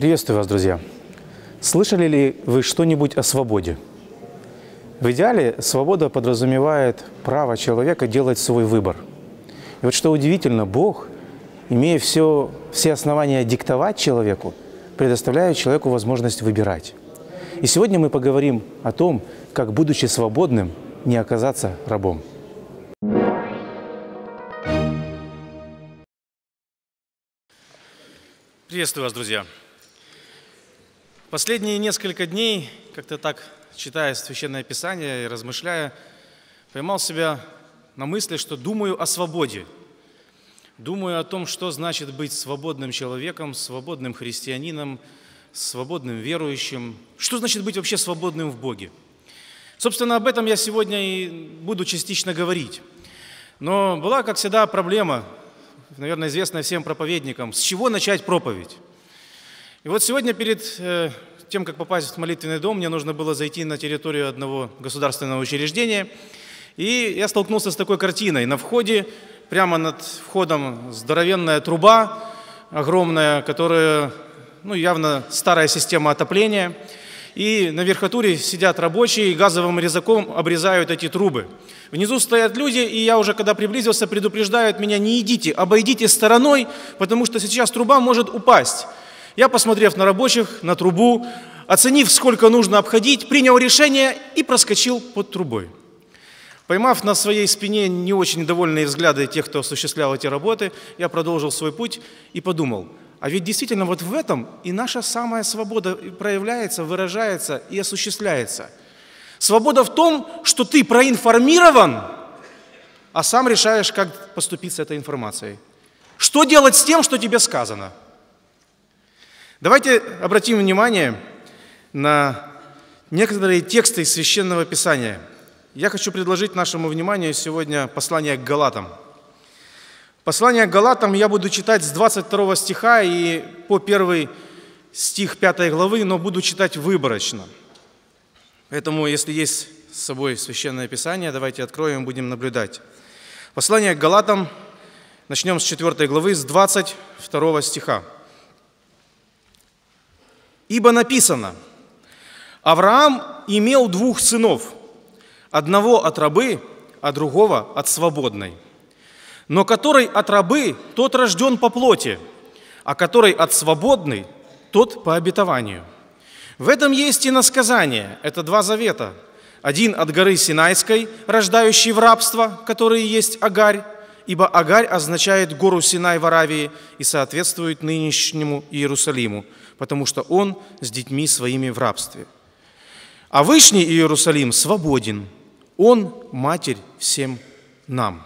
Приветствую вас, друзья! Слышали ли вы что-нибудь о свободе? В идеале свобода подразумевает право человека делать свой выбор. И вот что удивительно, Бог, имея все, все основания диктовать человеку, предоставляет человеку возможность выбирать. И сегодня мы поговорим о том, как, будучи свободным, не оказаться рабом. Приветствую вас, друзья! Последние несколько дней, как-то так читая Священное Писание и размышляя, поймал себя на мысли, что думаю о свободе. Думаю о том, что значит быть свободным человеком, свободным христианином, свободным верующим. Что значит быть вообще свободным в Боге? Собственно, об этом я сегодня и буду частично говорить. Но была, как всегда, проблема, наверное, известная всем проповедникам, с чего начать проповедь. И вот сегодня перед э, тем, как попасть в молитвенный дом, мне нужно было зайти на территорию одного государственного учреждения. И я столкнулся с такой картиной. На входе, прямо над входом, здоровенная труба огромная, которая, ну, явно старая система отопления. И на верхотуре сидят рабочие и газовым резаком обрезают эти трубы. Внизу стоят люди, и я уже, когда приблизился, предупреждают меня, не идите, обойдите стороной, потому что сейчас труба может упасть. Я, посмотрев на рабочих, на трубу, оценив, сколько нужно обходить, принял решение и проскочил под трубой. Поймав на своей спине не очень довольные взгляды тех, кто осуществлял эти работы, я продолжил свой путь и подумал, а ведь действительно вот в этом и наша самая свобода проявляется, выражается и осуществляется. Свобода в том, что ты проинформирован, а сам решаешь, как поступить с этой информацией. Что делать с тем, что тебе сказано – Давайте обратим внимание на некоторые тексты из Священного Писания. Я хочу предложить нашему вниманию сегодня послание к Галатам. Послание к Галатам я буду читать с 22 стиха и по 1 стих 5 главы, но буду читать выборочно. Поэтому, если есть с собой Священное Писание, давайте откроем, будем наблюдать. Послание к Галатам, начнем с 4 главы, с 22 стиха. Ибо написано, Авраам имел двух сынов, одного от рабы, а другого от свободной. Но который от рабы, тот рожден по плоти, а который от свободной, тот по обетованию. В этом есть и насказание, это два завета. Один от горы Синайской, рождающий в рабство, который есть Агарь, ибо Агарь означает гору Синай в Аравии и соответствует нынешнему Иерусалиму – потому что он с детьми своими в рабстве. А Вышний Иерусалим свободен, он матерь всем нам.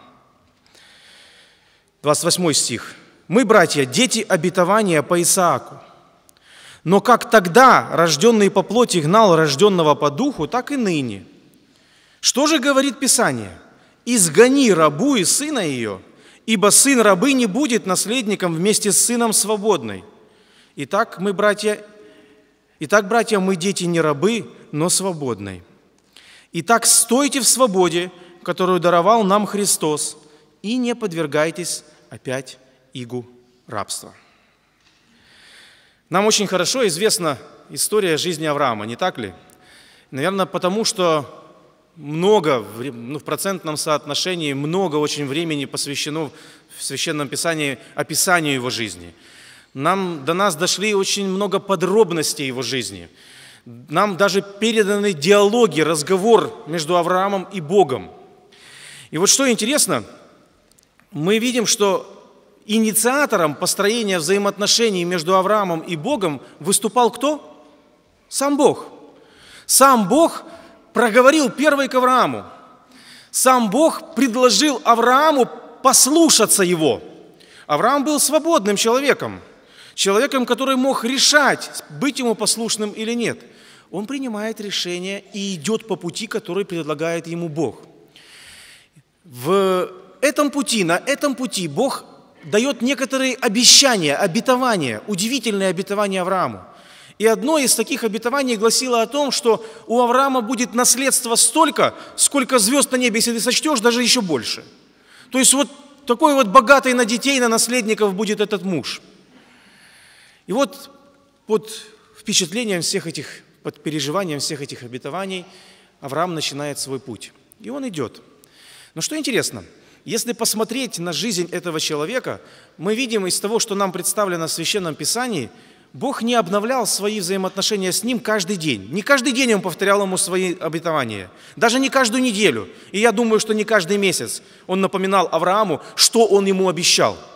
28 стих. «Мы, братья, дети обетования по Исааку. Но как тогда рожденный по плоти гнал рожденного по духу, так и ныне. Что же говорит Писание? «Изгони рабу и сына ее, ибо сын рабы не будет наследником вместе с сыном свободной». Итак, мы, братья, Итак, братья, мы дети не рабы, но свободны. Итак, стойте в свободе, которую даровал нам Христос, и не подвергайтесь опять игу рабства. Нам очень хорошо известна история жизни Авраама, не так ли? Наверное, потому что много, ну, в процентном соотношении, много очень времени посвящено в Священном Писании описанию его жизни – нам, до нас дошли очень много подробностей его жизни. Нам даже переданы диалоги, разговор между Авраамом и Богом. И вот что интересно, мы видим, что инициатором построения взаимоотношений между Авраамом и Богом выступал кто? Сам Бог. Сам Бог проговорил первый к Аврааму. Сам Бог предложил Аврааму послушаться его. Авраам был свободным человеком – человеком, который мог решать, быть ему послушным или нет, он принимает решение и идет по пути, который предлагает ему Бог. В этом пути, на этом пути Бог дает некоторые обещания, обетования, удивительные обетования Аврааму. И одно из таких обетований гласило о том, что у Авраама будет наследство столько, сколько звезд на небе, если ты сочтешь, даже еще больше. То есть вот такой вот богатый на детей, на наследников будет этот муж – и вот под впечатлением всех этих, под переживанием всех этих обетований Авраам начинает свой путь. И он идет. Но что интересно, если посмотреть на жизнь этого человека, мы видим из того, что нам представлено в Священном Писании, Бог не обновлял свои взаимоотношения с ним каждый день. Не каждый день он повторял ему свои обетования. Даже не каждую неделю. И я думаю, что не каждый месяц он напоминал Аврааму, что он ему обещал –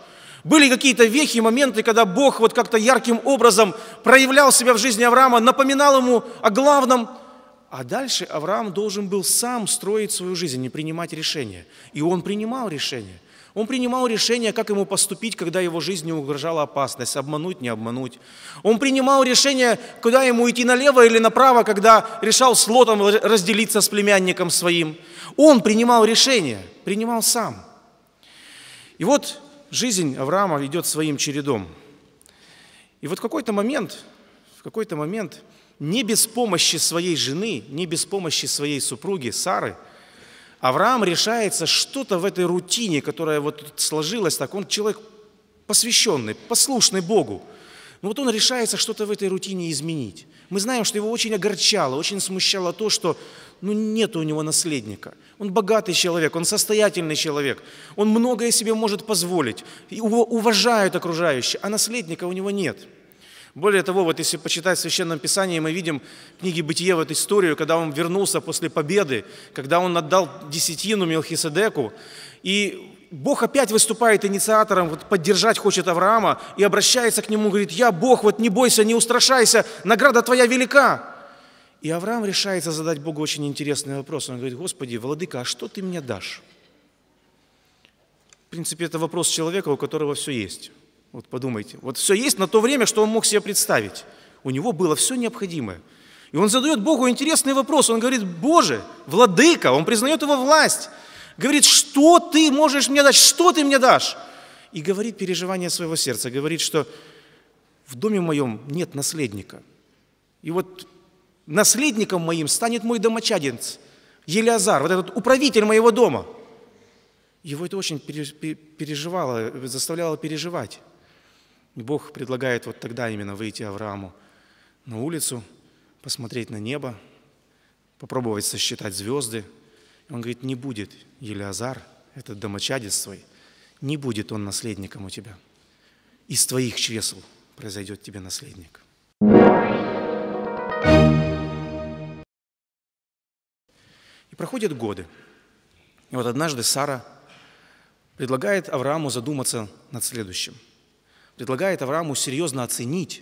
были какие-то вехи, моменты, когда Бог вот как-то ярким образом проявлял себя в жизни Авраама, напоминал ему о главном. А дальше Авраам должен был сам строить свою жизнь и принимать решения. И он принимал решения. Он принимал решение, как ему поступить, когда его жизни угрожала опасность, обмануть, не обмануть. Он принимал решение, куда ему идти, налево или направо, когда решал с Лотом разделиться с племянником своим. Он принимал решение, принимал сам. И вот жизнь Авраама идет своим чередом. И вот в какой-то момент, в какой-то момент, не без помощи своей жены, не без помощи своей супруги Сары, Авраам решается что-то в этой рутине, которая вот сложилась так, он человек посвященный, послушный Богу – но вот он решается что-то в этой рутине изменить. Мы знаем, что его очень огорчало, очень смущало то, что ну, нет у него наследника. Он богатый человек, он состоятельный человек, он многое себе может позволить, его уважают окружающие, а наследника у него нет. Более того, вот если почитать в Священном Писании, мы видим в книге «Бытие» вот историю, когда он вернулся после победы, когда он отдал десятину Мелхиседеку, и Бог опять выступает инициатором, вот поддержать хочет Авраама и обращается к нему, говорит, я Бог, вот не бойся, не устрашайся, награда твоя велика. И Авраам решается задать Богу очень интересный вопрос. Он говорит, Господи, Владыка, а что ты мне дашь? В принципе, это вопрос человека, у которого все есть. Вот подумайте. Вот все есть на то время, что он мог себе представить. У него было все необходимое. И он задает Богу интересный вопрос. Он говорит, Боже, Владыка, он признает его власть. Говорит, что ты можешь мне дать? Что ты мне дашь? И говорит переживание своего сердца, говорит, что в доме моем нет наследника. И вот наследником моим станет мой домочадец, Елиазар, вот этот управитель моего дома. Его это очень переживало, заставляло переживать. И Бог предлагает вот тогда именно выйти Аврааму на улицу, посмотреть на небо, попробовать сосчитать звезды – он говорит, не будет Елиазар, этот домочадец свой, не будет он наследником у тебя. Из твоих чресл произойдет тебе наследник. И проходят годы. И вот однажды Сара предлагает Аврааму задуматься над следующим. Предлагает Аврааму серьезно оценить,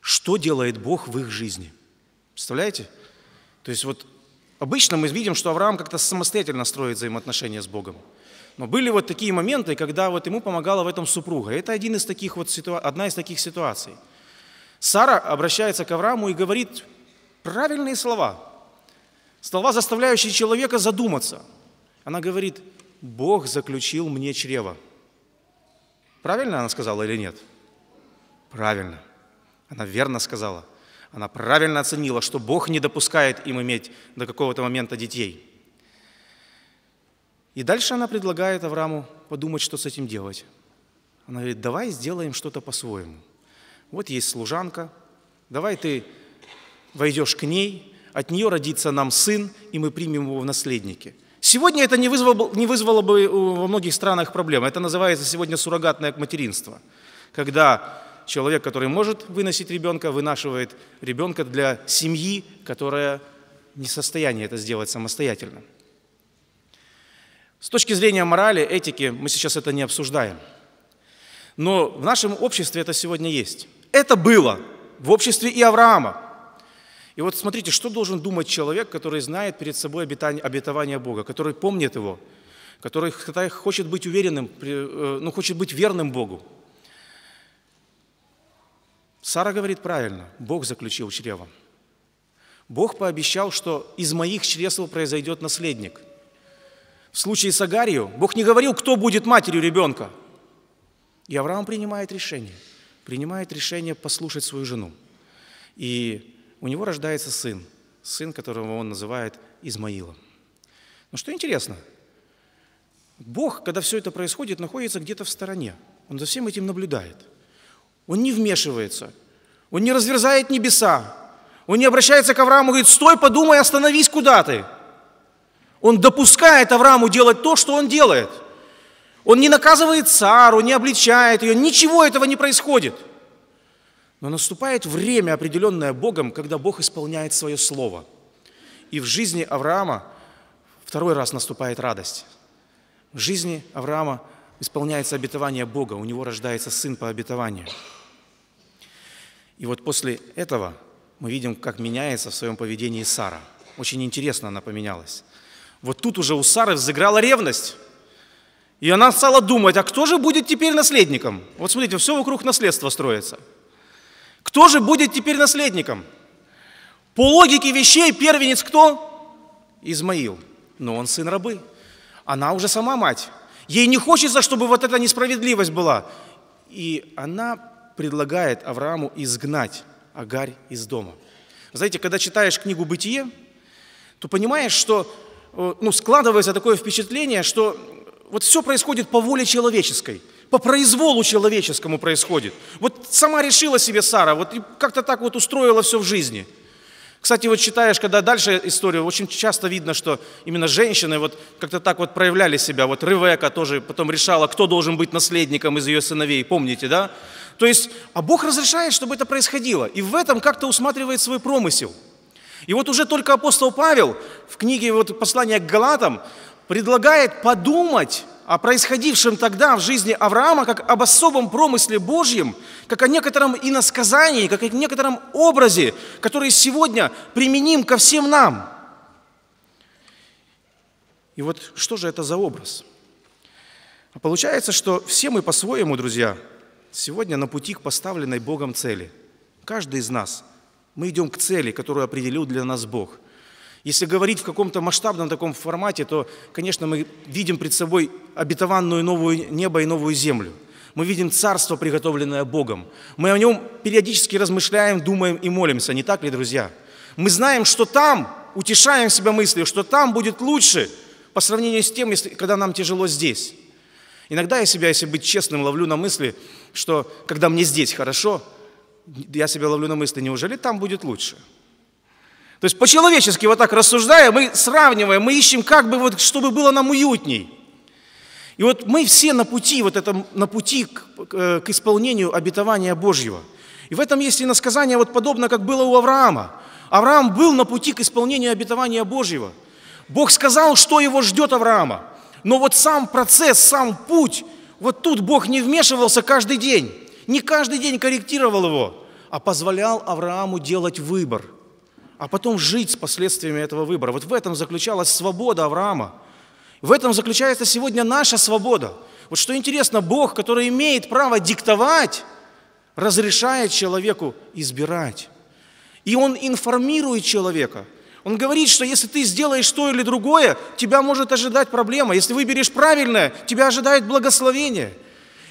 что делает Бог в их жизни. Представляете? То есть вот Обычно мы видим, что Авраам как-то самостоятельно строит взаимоотношения с Богом. Но были вот такие моменты, когда вот ему помогала в этом супруга. Это один из таких вот ситуа... одна из таких ситуаций. Сара обращается к Аврааму и говорит правильные слова. Слова, заставляющие человека задуматься. Она говорит, Бог заключил мне чрево. Правильно она сказала или нет? Правильно. Она верно сказала она правильно оценила, что Бог не допускает им иметь до какого-то момента детей. И дальше она предлагает Аврааму подумать, что с этим делать. Она говорит, давай сделаем что-то по-своему. Вот есть служанка, давай ты войдешь к ней, от нее родится нам сын, и мы примем его в наследники. Сегодня это не вызвало, не вызвало бы во многих странах проблем. Это называется сегодня суррогатное материнство, когда человек, который может выносить ребенка, вынашивает ребенка для семьи, которая не в состоянии это сделать самостоятельно. С точки зрения морали, этики мы сейчас это не обсуждаем. Но в нашем обществе это сегодня есть. Это было в обществе и Авраама. И вот смотрите, что должен думать человек, который знает перед собой обетование Бога, который помнит его, который хочет быть уверенным, ну, хочет быть верным Богу, Сара говорит правильно, Бог заключил чрево. Бог пообещал, что из моих чресл произойдет наследник. В случае с Агарию Бог не говорил, кто будет матерью ребенка. И Авраам принимает решение. Принимает решение послушать свою жену. И у него рождается сын. Сын, которого он называет Измаилом. Но ну, что интересно, Бог, когда все это происходит, находится где-то в стороне. Он за всем этим наблюдает – он не вмешивается. Он не разверзает небеса. Он не обращается к Аврааму и говорит, стой, подумай, остановись, куда ты? Он допускает Аврааму делать то, что он делает. Он не наказывает цару, не обличает ее, ничего этого не происходит. Но наступает время, определенное Богом, когда Бог исполняет свое слово. И в жизни Авраама второй раз наступает радость. В жизни Авраама – исполняется обетование Бога, у него рождается сын по обетованию. И вот после этого мы видим, как меняется в своем поведении Сара. Очень интересно она поменялась. Вот тут уже у Сары взыграла ревность. И она стала думать, а кто же будет теперь наследником? Вот смотрите, все вокруг наследства строится. Кто же будет теперь наследником? По логике вещей первенец кто? Измаил. Но он сын рабы. Она уже сама мать. Ей не хочется, чтобы вот эта несправедливость была. И она предлагает Аврааму изгнать Агарь из дома. Знаете, когда читаешь книгу «Бытие», то понимаешь, что э, ну, складывается такое впечатление, что вот все происходит по воле человеческой, по произволу человеческому происходит. Вот сама решила себе Сара, вот как-то так вот устроила все в жизни – кстати, вот читаешь, когда дальше историю, очень часто видно, что именно женщины вот как-то так вот проявляли себя. Вот Ревека тоже потом решала, кто должен быть наследником из ее сыновей, помните, да? То есть, а Бог разрешает, чтобы это происходило. И в этом как-то усматривает свой промысел. И вот уже только апостол Павел в книге вот послания к Галатам предлагает подумать о происходившем тогда в жизни Авраама как об особом промысле Божьем, как о некотором иносказании, как о некотором образе, который сегодня применим ко всем нам. И вот что же это за образ? А получается, что все мы по-своему, друзья, сегодня на пути к поставленной Богом цели. Каждый из нас. Мы идем к цели, которую определил для нас Бог – если говорить в каком-то масштабном таком формате, то, конечно, мы видим пред собой обетованную новую небо и новую землю. Мы видим царство, приготовленное Богом. Мы о нем периодически размышляем, думаем и молимся, не так ли, друзья? Мы знаем, что там, утешаем себя мыслью, что там будет лучше по сравнению с тем, если, когда нам тяжело здесь. Иногда я себя, если быть честным, ловлю на мысли, что когда мне здесь хорошо, я себя ловлю на мысли, неужели там будет лучше – то есть по-человечески вот так рассуждая, мы сравниваем, мы ищем как бы вот, чтобы было нам уютней. И вот мы все на пути, вот это, на пути к, э, к исполнению обетования Божьего. И в этом есть и насказание, вот подобно, как было у Авраама. Авраам был на пути к исполнению обетования Божьего. Бог сказал, что его ждет Авраама. Но вот сам процесс, сам путь, вот тут Бог не вмешивался каждый день. Не каждый день корректировал его, а позволял Аврааму делать выбор – а потом жить с последствиями этого выбора. Вот в этом заключалась свобода Авраама. В этом заключается сегодня наша свобода. Вот что интересно, Бог, который имеет право диктовать, разрешает человеку избирать. И Он информирует человека. Он говорит, что если ты сделаешь то или другое, тебя может ожидать проблема. Если выберешь правильное, тебя ожидает благословение.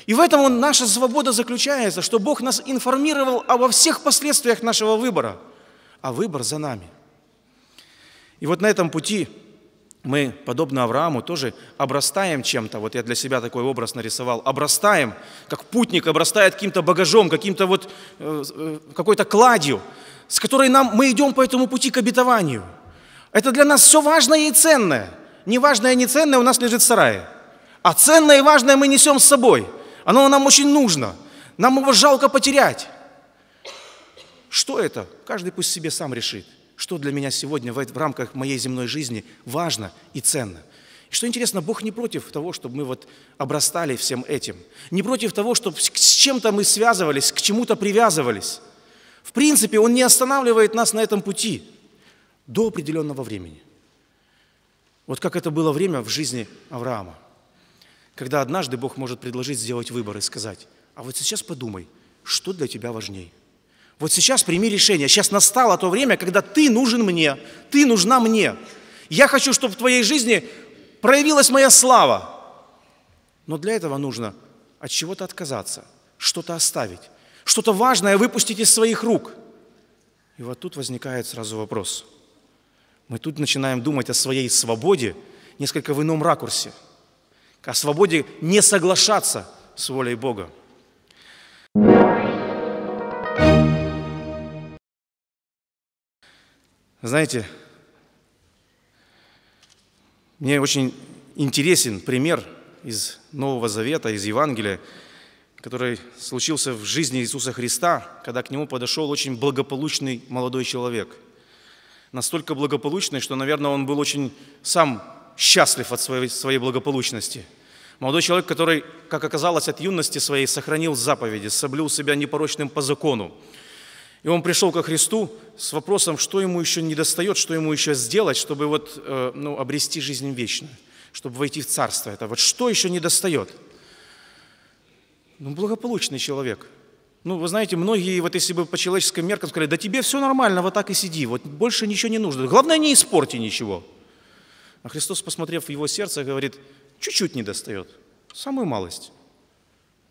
И в этом он, наша свобода заключается, что Бог нас информировал обо всех последствиях нашего выбора – а выбор за нами. И вот на этом пути мы, подобно Аврааму, тоже обрастаем чем-то. Вот я для себя такой образ нарисовал. Обрастаем, как путник обрастает каким-то багажом, каким-то вот, э, э, какой-то кладью, с которой нам, мы идем по этому пути к обетованию. Это для нас все важное и ценное. Неважное и неценное у нас лежит в сарае. А ценное и важное мы несем с собой. Оно нам очень нужно. Нам его жалко потерять. Что это? Каждый пусть себе сам решит, что для меня сегодня в рамках моей земной жизни важно и ценно. И что интересно, Бог не против того, чтобы мы вот обрастали всем этим, не против того, чтобы с чем-то мы связывались, к чему-то привязывались. В принципе, Он не останавливает нас на этом пути до определенного времени. Вот как это было время в жизни Авраама, когда однажды Бог может предложить сделать выбор и сказать, а вот сейчас подумай, что для тебя важнее – вот сейчас прими решение. Сейчас настало то время, когда ты нужен мне, ты нужна мне. Я хочу, чтобы в твоей жизни проявилась моя слава. Но для этого нужно от чего-то отказаться, что-то оставить, что-то важное выпустить из своих рук. И вот тут возникает сразу вопрос. Мы тут начинаем думать о своей свободе несколько в ином ракурсе, о свободе не соглашаться с волей Бога. Знаете, мне очень интересен пример из Нового Завета, из Евангелия, который случился в жизни Иисуса Христа, когда к нему подошел очень благополучный молодой человек. Настолько благополучный, что, наверное, он был очень сам счастлив от своей, своей благополучности. Молодой человек, который, как оказалось, от юности своей сохранил заповеди, соблюл себя непорочным по закону, и он пришел ко Христу с вопросом, что ему еще не достает, что ему еще сделать, чтобы вот, э, ну, обрести жизнь вечную, чтобы войти в царство это. Вот что еще не достает? Ну, благополучный человек. Ну, вы знаете, многие, вот если бы по человеческим меркам сказали, да тебе все нормально, вот так и сиди, вот больше ничего не нужно. Главное, не испорти ничего. А Христос, посмотрев в его сердце, говорит, чуть-чуть не достает, самую малость.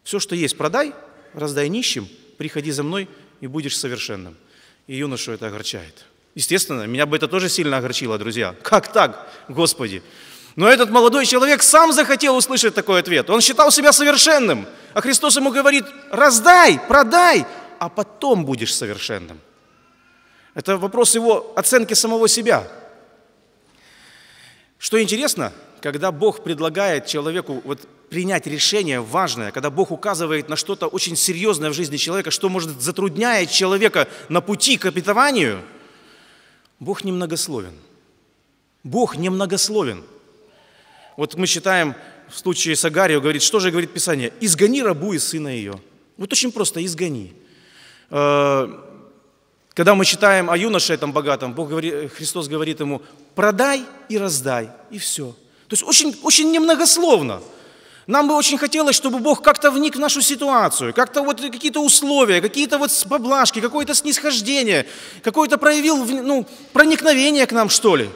Все, что есть, продай, раздай нищим, приходи за мной – и будешь совершенным. И юношу это огорчает. Естественно, меня бы это тоже сильно огорчило, друзья. Как так, Господи? Но этот молодой человек сам захотел услышать такой ответ. Он считал себя совершенным. А Христос ему говорит, раздай, продай, а потом будешь совершенным. Это вопрос его оценки самого себя – что интересно, когда Бог предлагает человеку вот принять решение важное, когда Бог указывает на что-то очень серьезное в жизни человека, что, может, затрудняет человека на пути к обетованию, Бог немногословен. Бог немногословен. Вот мы считаем, в случае с Агарию говорит, что же говорит Писание? «Изгони рабу и сына ее». Вот очень просто, изгони. Э, когда мы читаем о юноше этом богатом, Бог говорит, Христос говорит ему, продай и раздай, и все. То есть очень, очень немногословно. Нам бы очень хотелось, чтобы Бог как-то вник в нашу ситуацию, как-то вот какие-то условия, какие-то вот поблажки, какое-то снисхождение, какое-то проявил ну, проникновение к нам, что ли.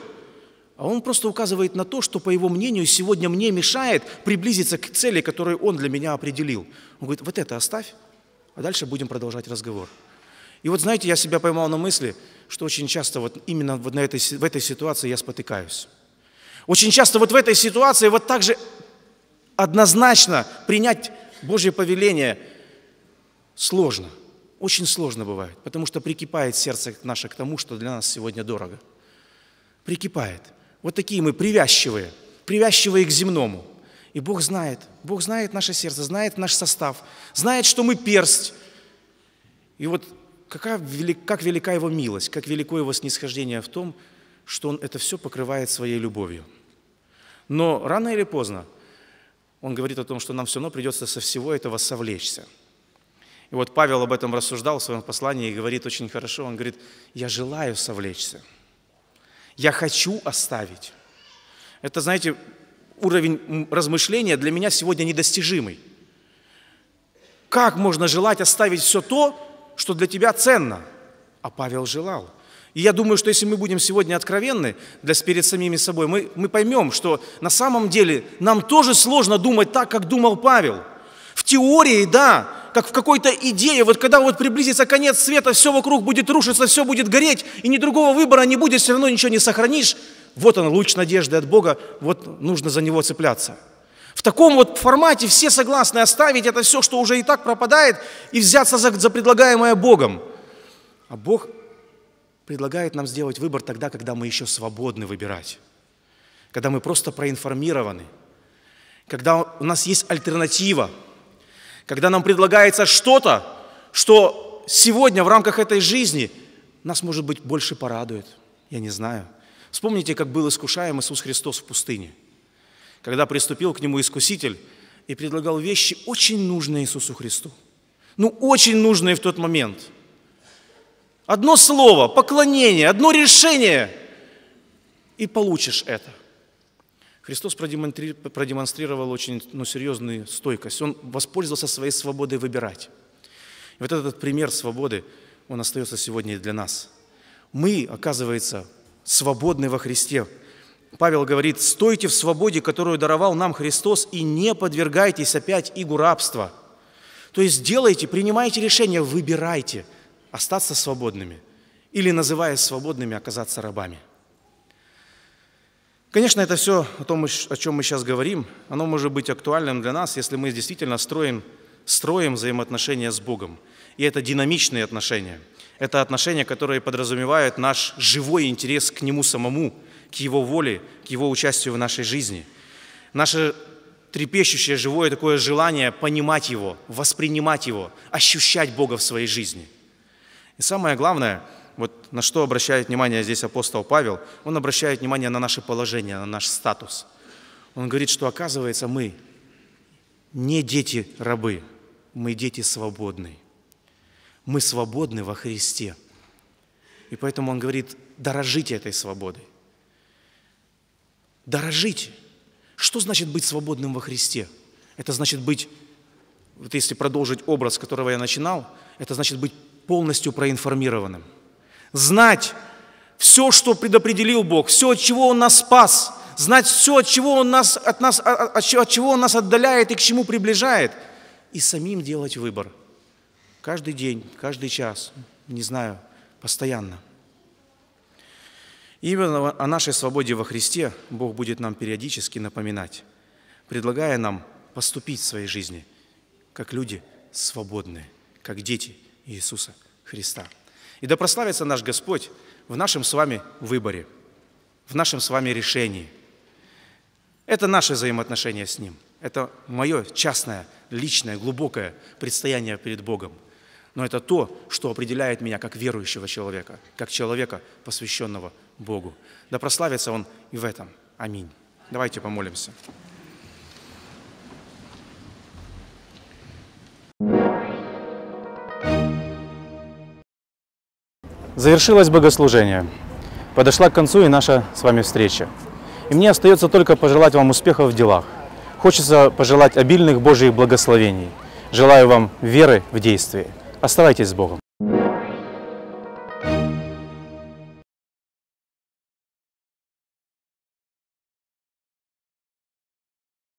А он просто указывает на то, что, по его мнению, сегодня мне мешает приблизиться к цели, которую он для меня определил. Он говорит, вот это оставь, а дальше будем продолжать разговор. И вот, знаете, я себя поймал на мысли, что очень часто вот именно вот на этой, в этой ситуации я спотыкаюсь. Очень часто вот в этой ситуации вот так же однозначно принять Божье повеление сложно. Очень сложно бывает, потому что прикипает сердце наше к тому, что для нас сегодня дорого. Прикипает. Вот такие мы привязчивые, привязчивые к земному. И Бог знает, Бог знает наше сердце, знает наш состав, знает, что мы персть. И вот какая, как велика его милость, как велико его снисхождение в том, что он это все покрывает своей любовью. Но рано или поздно он говорит о том, что нам все равно придется со всего этого совлечься. И вот Павел об этом рассуждал в своем послании и говорит очень хорошо. Он говорит, я желаю совлечься. Я хочу оставить. Это, знаете, уровень размышления для меня сегодня недостижимый. Как можно желать оставить все то, что для тебя ценно. А Павел желал. И я думаю, что если мы будем сегодня откровенны для, перед самими собой, мы, мы поймем, что на самом деле нам тоже сложно думать так, как думал Павел. В теории, да, как в какой-то идее, вот когда вот приблизится конец света, все вокруг будет рушиться, все будет гореть, и ни другого выбора не будет, все равно ничего не сохранишь. Вот он, луч надежды от Бога, вот нужно за него цепляться. В таком вот формате все согласны оставить это все, что уже и так пропадает, и взяться за, за предлагаемое Богом. А Бог предлагает нам сделать выбор тогда, когда мы еще свободны выбирать, когда мы просто проинформированы, когда у нас есть альтернатива, когда нам предлагается что-то, что сегодня в рамках этой жизни нас, может быть, больше порадует. Я не знаю. Вспомните, как был искушаем Иисус Христос в пустыне – когда приступил к нему искуситель и предлагал вещи, очень нужные Иисусу Христу. Ну, очень нужные в тот момент. Одно слово, поклонение, одно решение, и получишь это. Христос продемонстрировал очень ну, серьезную стойкость. Он воспользовался своей свободой выбирать. И вот этот пример свободы, он остается сегодня и для нас. Мы, оказывается, свободны во Христе – Павел говорит, стойте в свободе, которую даровал нам Христос, и не подвергайтесь опять игу рабства. То есть делайте, принимайте решение, выбирайте остаться свободными или, называясь свободными, оказаться рабами. Конечно, это все о том, о чем мы сейчас говорим, оно может быть актуальным для нас, если мы действительно строим, строим взаимоотношения с Богом. И это динамичные отношения. Это отношения, которые подразумевают наш живой интерес к Нему самому – к Его воле, к Его участию в нашей жизни. Наше трепещущее, живое такое желание понимать Его, воспринимать Его, ощущать Бога в своей жизни. И самое главное, вот на что обращает внимание здесь апостол Павел, он обращает внимание на наше положение, на наш статус. Он говорит, что оказывается мы не дети рабы, мы дети свободные, Мы свободны во Христе. И поэтому он говорит, дорожите этой свободой дорожите. Что значит быть свободным во Христе? Это значит быть, вот если продолжить образ, с которого я начинал, это значит быть полностью проинформированным. Знать все, что предопределил Бог, все, от чего Он нас спас, знать все, от чего Он нас, от, нас, от, от, от чего он нас отдаляет и к чему приближает, и самим делать выбор. Каждый день, каждый час, не знаю, постоянно именно о нашей свободе во Христе Бог будет нам периодически напоминать, предлагая нам поступить в своей жизни как люди свободные, как дети Иисуса Христа. И да прославится наш Господь в нашем с вами выборе, в нашем с вами решении. Это наши взаимоотношения с Ним. Это мое частное, личное, глубокое предстояние перед Богом – но это то, что определяет меня как верующего человека, как человека, посвященного Богу. Да прославится Он и в этом. Аминь. Давайте помолимся. Завершилось богослужение. Подошла к концу и наша с вами встреча. И мне остается только пожелать вам успехов в делах. Хочется пожелать обильных Божьих благословений. Желаю вам веры в действии. Оставайтесь с Богом.